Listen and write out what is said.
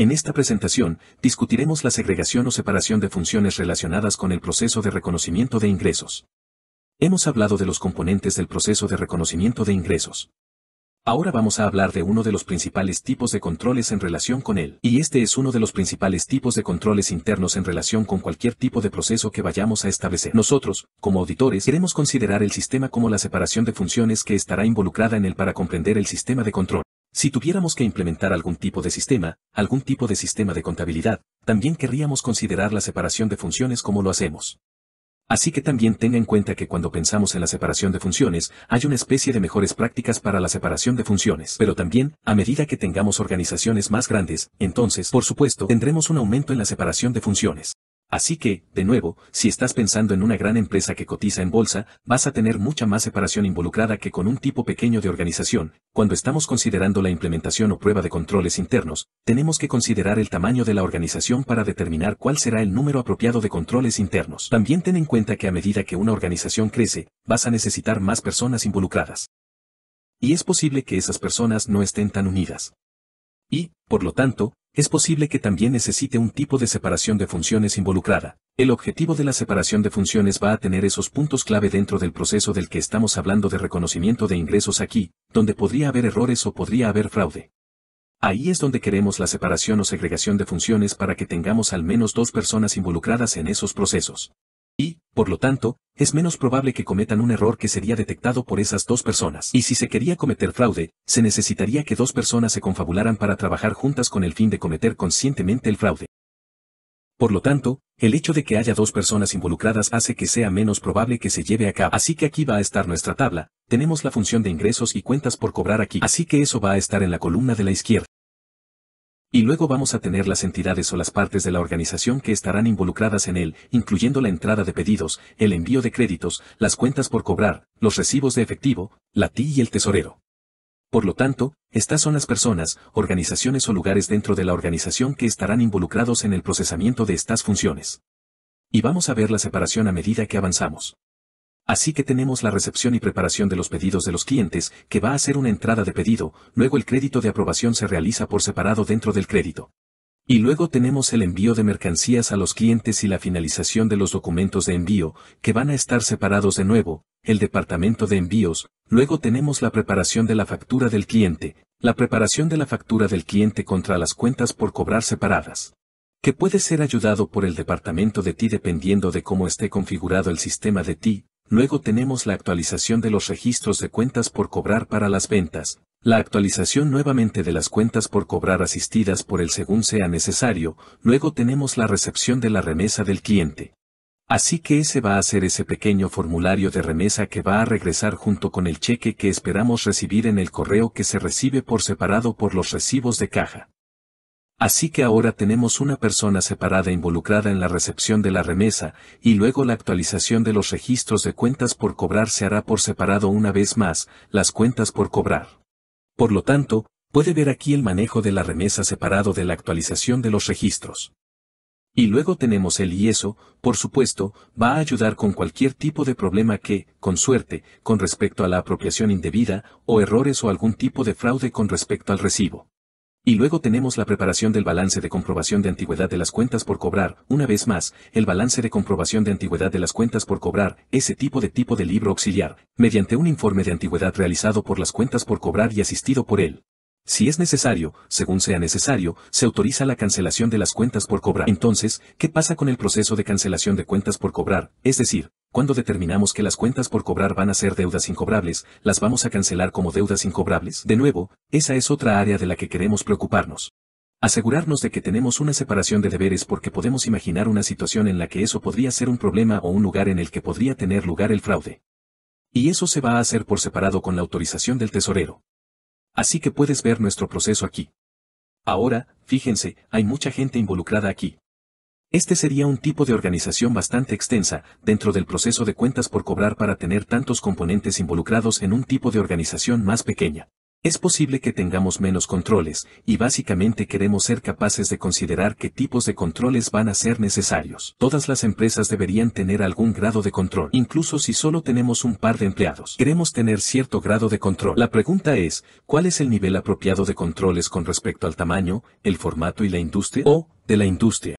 En esta presentación, discutiremos la segregación o separación de funciones relacionadas con el proceso de reconocimiento de ingresos. Hemos hablado de los componentes del proceso de reconocimiento de ingresos. Ahora vamos a hablar de uno de los principales tipos de controles en relación con él, y este es uno de los principales tipos de controles internos en relación con cualquier tipo de proceso que vayamos a establecer. Nosotros, como auditores, queremos considerar el sistema como la separación de funciones que estará involucrada en él para comprender el sistema de control. Si tuviéramos que implementar algún tipo de sistema, algún tipo de sistema de contabilidad, también querríamos considerar la separación de funciones como lo hacemos. Así que también tenga en cuenta que cuando pensamos en la separación de funciones, hay una especie de mejores prácticas para la separación de funciones. Pero también, a medida que tengamos organizaciones más grandes, entonces, por supuesto, tendremos un aumento en la separación de funciones. Así que, de nuevo, si estás pensando en una gran empresa que cotiza en bolsa, vas a tener mucha más separación involucrada que con un tipo pequeño de organización. Cuando estamos considerando la implementación o prueba de controles internos, tenemos que considerar el tamaño de la organización para determinar cuál será el número apropiado de controles internos. También ten en cuenta que a medida que una organización crece, vas a necesitar más personas involucradas. Y es posible que esas personas no estén tan unidas y, por lo tanto, es posible que también necesite un tipo de separación de funciones involucrada. El objetivo de la separación de funciones va a tener esos puntos clave dentro del proceso del que estamos hablando de reconocimiento de ingresos aquí, donde podría haber errores o podría haber fraude. Ahí es donde queremos la separación o segregación de funciones para que tengamos al menos dos personas involucradas en esos procesos. Y, por lo tanto, es menos probable que cometan un error que sería detectado por esas dos personas. Y si se quería cometer fraude, se necesitaría que dos personas se confabularan para trabajar juntas con el fin de cometer conscientemente el fraude. Por lo tanto, el hecho de que haya dos personas involucradas hace que sea menos probable que se lleve a cabo. Así que aquí va a estar nuestra tabla, tenemos la función de ingresos y cuentas por cobrar aquí. Así que eso va a estar en la columna de la izquierda. Y luego vamos a tener las entidades o las partes de la organización que estarán involucradas en él, incluyendo la entrada de pedidos, el envío de créditos, las cuentas por cobrar, los recibos de efectivo, la TI y el tesorero. Por lo tanto, estas son las personas, organizaciones o lugares dentro de la organización que estarán involucrados en el procesamiento de estas funciones. Y vamos a ver la separación a medida que avanzamos. Así que tenemos la recepción y preparación de los pedidos de los clientes, que va a ser una entrada de pedido, luego el crédito de aprobación se realiza por separado dentro del crédito. Y luego tenemos el envío de mercancías a los clientes y la finalización de los documentos de envío, que van a estar separados de nuevo, el departamento de envíos, luego tenemos la preparación de la factura del cliente, la preparación de la factura del cliente contra las cuentas por cobrar separadas que puede ser ayudado por el departamento de ti dependiendo de cómo esté configurado el sistema de ti, Luego tenemos la actualización de los registros de cuentas por cobrar para las ventas, la actualización nuevamente de las cuentas por cobrar asistidas por el según sea necesario, luego tenemos la recepción de la remesa del cliente. Así que ese va a ser ese pequeño formulario de remesa que va a regresar junto con el cheque que esperamos recibir en el correo que se recibe por separado por los recibos de caja. Así que ahora tenemos una persona separada involucrada en la recepción de la remesa, y luego la actualización de los registros de cuentas por cobrar se hará por separado una vez más, las cuentas por cobrar. Por lo tanto, puede ver aquí el manejo de la remesa separado de la actualización de los registros. Y luego tenemos el y eso, por supuesto, va a ayudar con cualquier tipo de problema que, con suerte, con respecto a la apropiación indebida, o errores o algún tipo de fraude con respecto al recibo. Y luego tenemos la preparación del balance de comprobación de antigüedad de las cuentas por cobrar, una vez más, el balance de comprobación de antigüedad de las cuentas por cobrar, ese tipo de tipo de libro auxiliar, mediante un informe de antigüedad realizado por las cuentas por cobrar y asistido por él. Si es necesario, según sea necesario, se autoriza la cancelación de las cuentas por cobrar. Entonces, ¿qué pasa con el proceso de cancelación de cuentas por cobrar? Es decir, cuando determinamos que las cuentas por cobrar van a ser deudas incobrables, las vamos a cancelar como deudas incobrables. De nuevo, esa es otra área de la que queremos preocuparnos. Asegurarnos de que tenemos una separación de deberes porque podemos imaginar una situación en la que eso podría ser un problema o un lugar en el que podría tener lugar el fraude. Y eso se va a hacer por separado con la autorización del tesorero. Así que puedes ver nuestro proceso aquí. Ahora, fíjense, hay mucha gente involucrada aquí. Este sería un tipo de organización bastante extensa dentro del proceso de cuentas por cobrar para tener tantos componentes involucrados en un tipo de organización más pequeña. Es posible que tengamos menos controles, y básicamente queremos ser capaces de considerar qué tipos de controles van a ser necesarios. Todas las empresas deberían tener algún grado de control, incluso si solo tenemos un par de empleados. Queremos tener cierto grado de control. La pregunta es, ¿cuál es el nivel apropiado de controles con respecto al tamaño, el formato y la industria? O, de la industria.